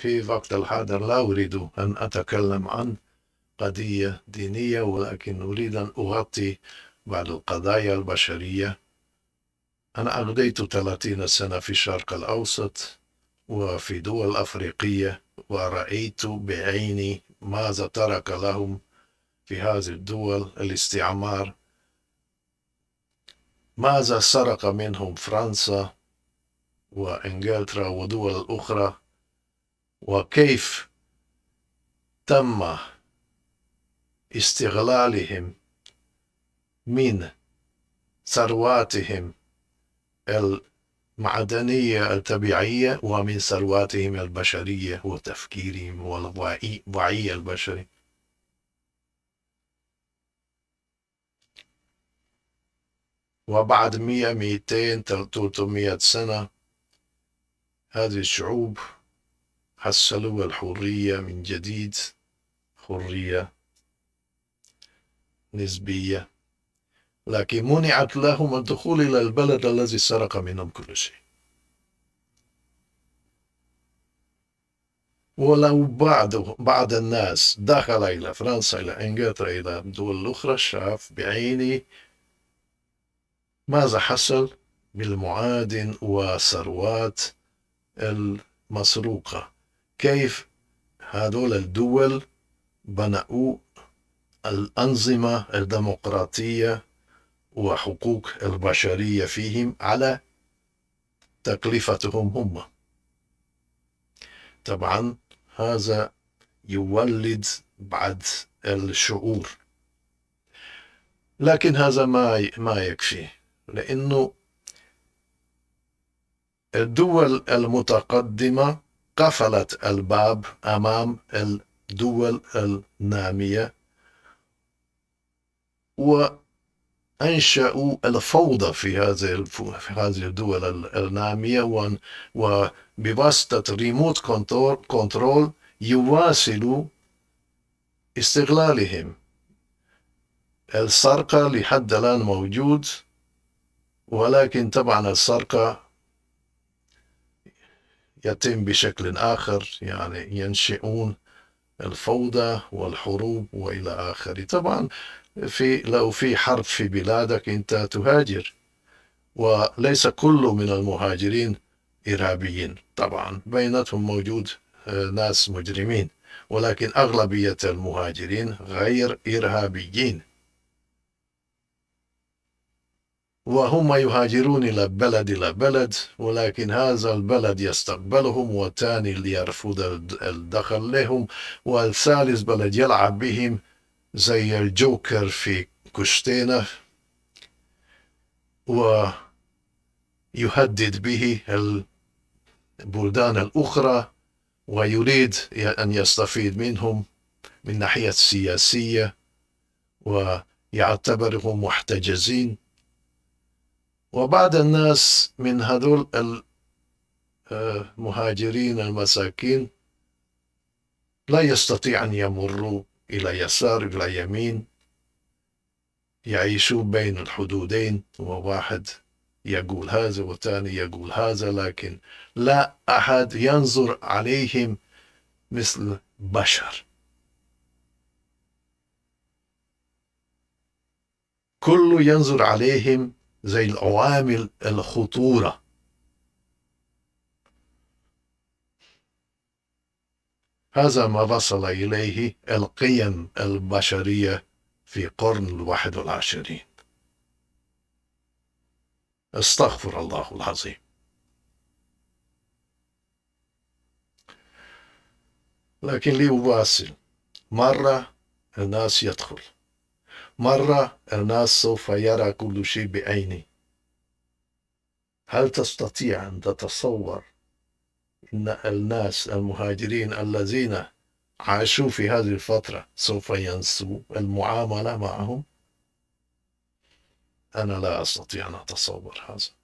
في وقت الحاضر لا أريد أن أتكلم عن قضية دينية ولكن أريد أن أغطي بعض القضايا البشرية أنا أقضيت 30 سنة في الشرق الأوسط وفي دول أفريقية ورأيت بعيني ماذا ترك لهم في هذه الدول الاستعمار ماذا سرق منهم فرنسا وإنجلترا ودول أخرى وكيف تم استغلالهم من ثرواتهم المعدنية الطبيعية ومن ثرواتهم البشرية وتفكيرهم والوعي البشري وبعد مية ميتين تلتمية سنة هذه الشعوب حصلوا الحرية من جديد حرية نسبية لكن منعت لهم الدخول إلى البلد الذي سرق منهم كل شيء ولو بعض بعض الناس دخل إلى فرنسا إلى إنجلترا إلى دول الأخرى شاف بعيني ماذا حصل بالمعادن وثروات المسروقة كيف هدول الدول بنقوا الأنظمة الديمقراطية وحقوق البشرية فيهم على تكلفتهم هم طبعا هذا يولد بعد الشعور لكن هذا ما ما يكفي لانه الدول المتقدمه قفلت الباب أمام الدول النامية وأنشأوا الفوضى في هذه في هذه الدول النامية وبواسطة ريموت كنترول كنترول يواصلوا استغلالهم السرقة لحد الآن موجود ولكن طبعا السرقة يتم بشكل آخر يعني ينشئون الفوضى والحروب وإلى آخره طبعا في لو في حرب في بلادك أنت تهاجر وليس كل من المهاجرين إرهابيين طبعا بينتهم موجود آه، ناس مجرمين ولكن أغلبية المهاجرين غير إرهابيين وهم يهاجرون إلى بلد إلى بلد ولكن هذا البلد يستقبلهم والثاني ليرفض يرفض الدخل لهم والثالث بلد يلعب بهم زي الجوكر في كشتينة ويهدد به البلدان الأخرى ويريد أن يستفيد منهم من ناحية سياسية ويعتبرهم محتجزين وبعض الناس من هذول المهاجرين آه، المساكين لا يستطيع أن يمروا إلى يسار إلى يمين يعيشوا بين الحدودين وواحد يقول هذا والثاني يقول هذا لكن لا أحد ينظر عليهم مثل بشر كل ينظر عليهم زي العوامل الخطورة هذا ما وصل إليه القيم البشرية في قرن الواحد والعشرين استغفر الله العظيم لكن لي أواصل مرة الناس يدخل مرة الناس سوف يرى كل شيء بعيني هل تستطيع أن تتصور أن الناس المهاجرين الذين عاشوا في هذه الفترة سوف ينسوا المعاملة معهم أنا لا أستطيع أن أتصور هذا